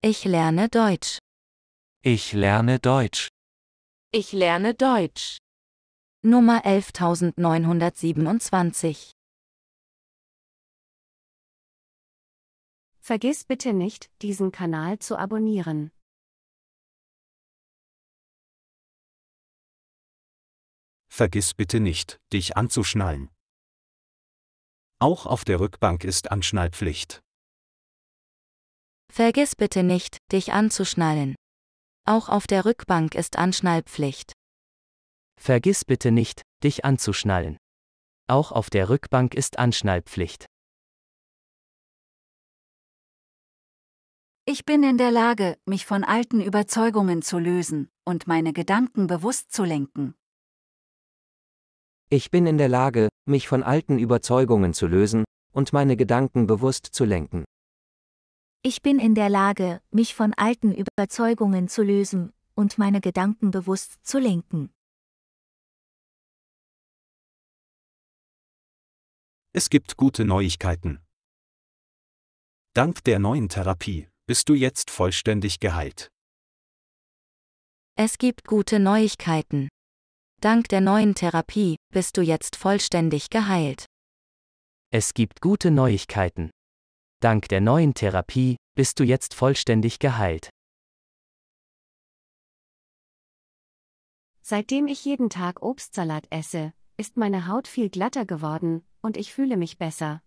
Ich lerne Deutsch. Ich lerne Deutsch. Ich lerne Deutsch. Nummer 11927. Vergiss bitte nicht, diesen Kanal zu abonnieren. Vergiss bitte nicht, dich anzuschnallen. Auch auf der Rückbank ist Anschnallpflicht. Vergiss bitte nicht, dich anzuschnallen. Auch auf der Rückbank ist Anschnallpflicht. Vergiss bitte nicht, dich anzuschnallen. Auch auf der Rückbank ist Anschnallpflicht. Ich bin in der Lage, mich von alten Überzeugungen zu lösen und meine Gedanken bewusst zu lenken. Ich bin in der Lage, mich von alten Überzeugungen zu lösen und meine Gedanken bewusst zu lenken. Ich bin in der Lage, mich von alten Überzeugungen zu lösen und meine Gedanken bewusst zu lenken. Es gibt gute Neuigkeiten. Dank der neuen Therapie bist du jetzt vollständig geheilt. Es gibt gute Neuigkeiten. Dank der neuen Therapie bist du jetzt vollständig geheilt. Es gibt gute Neuigkeiten. Dank der neuen Therapie bist du jetzt vollständig geheilt. Seitdem ich jeden Tag Obstsalat esse, ist meine Haut viel glatter geworden und ich fühle mich besser.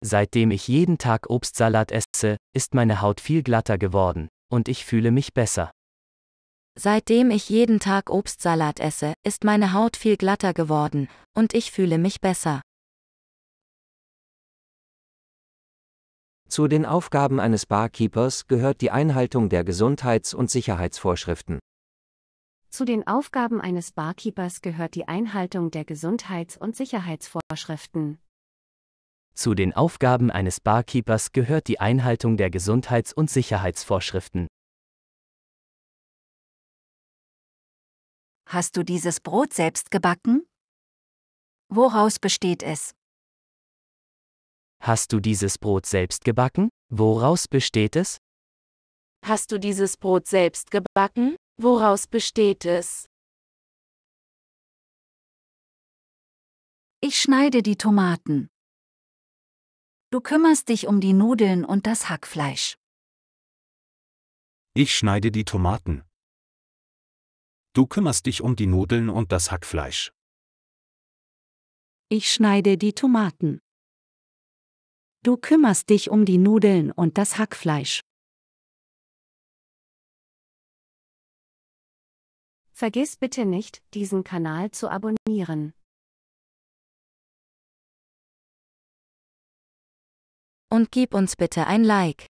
Seitdem ich jeden Tag Obstsalat esse, ist meine Haut viel glatter geworden und ich fühle mich besser. Seitdem ich jeden Tag Obstsalat esse, ist meine Haut viel glatter geworden und ich fühle mich besser. Zu den Aufgaben eines Barkeepers gehört die Einhaltung der Gesundheits- und Sicherheitsvorschriften. Zu den Aufgaben eines Barkeepers gehört die Einhaltung der Gesundheits- und Sicherheitsvorschriften. Zu den Aufgaben eines Barkeepers gehört die Einhaltung der Gesundheits- und Sicherheitsvorschriften. Hast du dieses Brot selbst gebacken? Woraus besteht es? Hast du dieses Brot selbst gebacken? Woraus besteht es? Hast du dieses Brot selbst gebacken? Woraus besteht es? Ich schneide die Tomaten. Du kümmerst dich um die Nudeln und das Hackfleisch. Ich schneide die Tomaten. Du kümmerst dich um die Nudeln und das Hackfleisch. Ich schneide die Tomaten. Du kümmerst dich um die Nudeln und das Hackfleisch. Vergiss bitte nicht, diesen Kanal zu abonnieren. Und gib uns bitte ein Like.